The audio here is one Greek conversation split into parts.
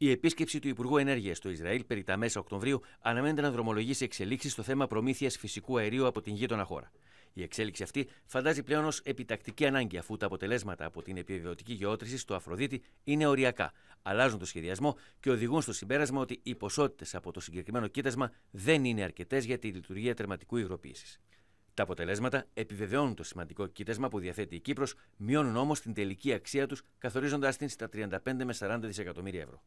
Η επίσκεψη του Υπουργού Ενέργειας στο Ισραήλ περί τα μέσα Οκτωβρίου αναμένεται να δρομολογήσει εξελίξεις στο θέμα προμήθειας φυσικού αερίου από την γείτονα χώρα. Η εξέλιξη αυτή φαντάζει πλέον ως επιτακτική ανάγκη, αφού τα αποτελέσματα από την επιβεβαιωτική γεώτρηση στο Αφροδίτη είναι οριακά, αλλάζουν το σχεδιασμό και οδηγούν στο συμπέρασμα ότι οι ποσότητες από το συγκεκριμένο κοίτασμα δεν είναι αρκετές για τη λειτουργία τερματικού υγροποίησης. Τα αποτελέσματα επιβεβαιώνουν το σημαντικό κοίτασμα που διαθέτει η Κύπρος, μειώνουν όμως την τελική αξία τους καθορίζοντας την στα 35 με 40 δισεκατομμύρια ευρώ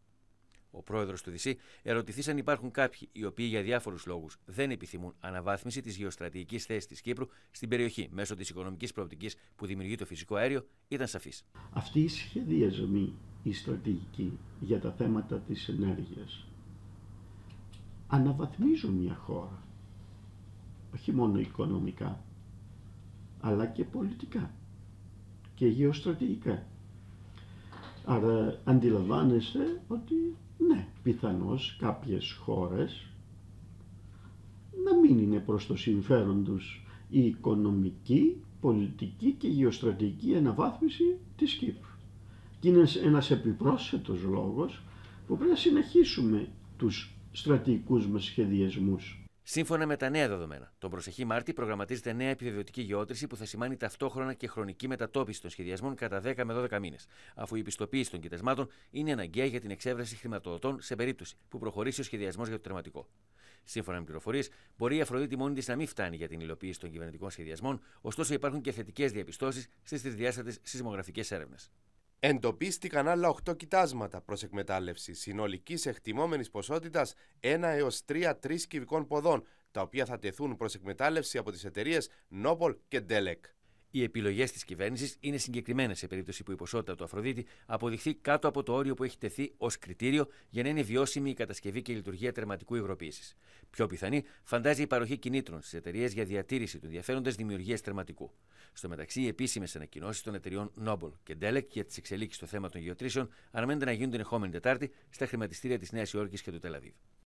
ο πρόεδρος του Δυσί, ερωτηθείς αν υπάρχουν κάποιοι οι οποίοι για διάφορους λόγους δεν επιθυμούν αναβάθμιση της γεωστρατηγικής θέσης της Κύπρου στην περιοχή μέσω της οικονομικής προοπτικής που δημιουργεί το φυσικό αέριο, ήταν σαφής. Αυτή η σχεδιασμή, η στρατηγική για τα θέματα της ενέργειας, αναβαθμίζουν μια χώρα. Όχι μόνο οικονομικά, αλλά και πολιτικά και γεωστρατηγικά. Άρα αντιλαμβάνεστε ότι πιθανώς κάποιες χώρες να μην είναι προς το συμφέρον τους η οικονομική, πολιτική και γεωστρατηγική αναβάθμιση της Κύπρου. Και είναι ένας επιπρόσθετος λόγος που πρέπει να συνεχίσουμε τους στρατηγικούς μας σχεδιασμούς Σύμφωνα με τα νέα δεδομένα, τον προσεχή Μάρτη προγραμματίζεται νέα επιδιωτική γεώτρηση που θα σημάνει ταυτόχρονα και χρονική μετατόπιση των σχεδιασμών κατά 10 με 12 μήνες, αφού η επιστοποίηση των κοιτασμάτων είναι αναγκαία για την εξέβραση χρηματοδοτών σε περίπτωση που προχωρήσει ο σχεδιασμός για το τερματικό. Σύμφωνα με πληροφορίες, μπορεί η Αφροδίτη μόνη της να μην φτάνει για την υλοποίηση των κυβερνητικών σχεδιασμών, ωστόσο υπάρχουν και θετικές διαπιστώσεις στις τρισδιάστατες σεισμογραφικές έρευνες. Εντοπίστηκαν άλλα 8 κοιτάσματα προς εκμετάλλευση συνολικής εκτιμόμενης ποσότητας 1 έω 3-3 ποδών, τα οποία θα τεθούν προς εκμετάλλευση από τις εταιρείες Νόπολ και Ντέλεκ. Οι επιλογές της κυβέρνησης είναι συγκεκριμένες σε περίπτωση που η ποσότητα του Αφροδίτη αποδειχθεί κάτω από το όριο που έχει τεθεί ως κριτήριο για να είναι βιώσιμη η κατασκευή και η λειτουργία τερματικού υγροποίησης. Πιο πιθανή φαντάζει η παροχή κινήτρων στις εταιρείες για διατήρηση του ενδιαφέροντα δημιουργίας τερματικού. Στο μεταξύ, οι επίσημες ανακοινώσεις των εταιριών Noble και Delec για τις εξελίξεις στο θέμα των γεωτρήσεων αναμένεται να γίνουν την ερχόμενη Τετάρτη στα χρηματιστήρια της Νέας Υόρκης και του Τελαβίβ.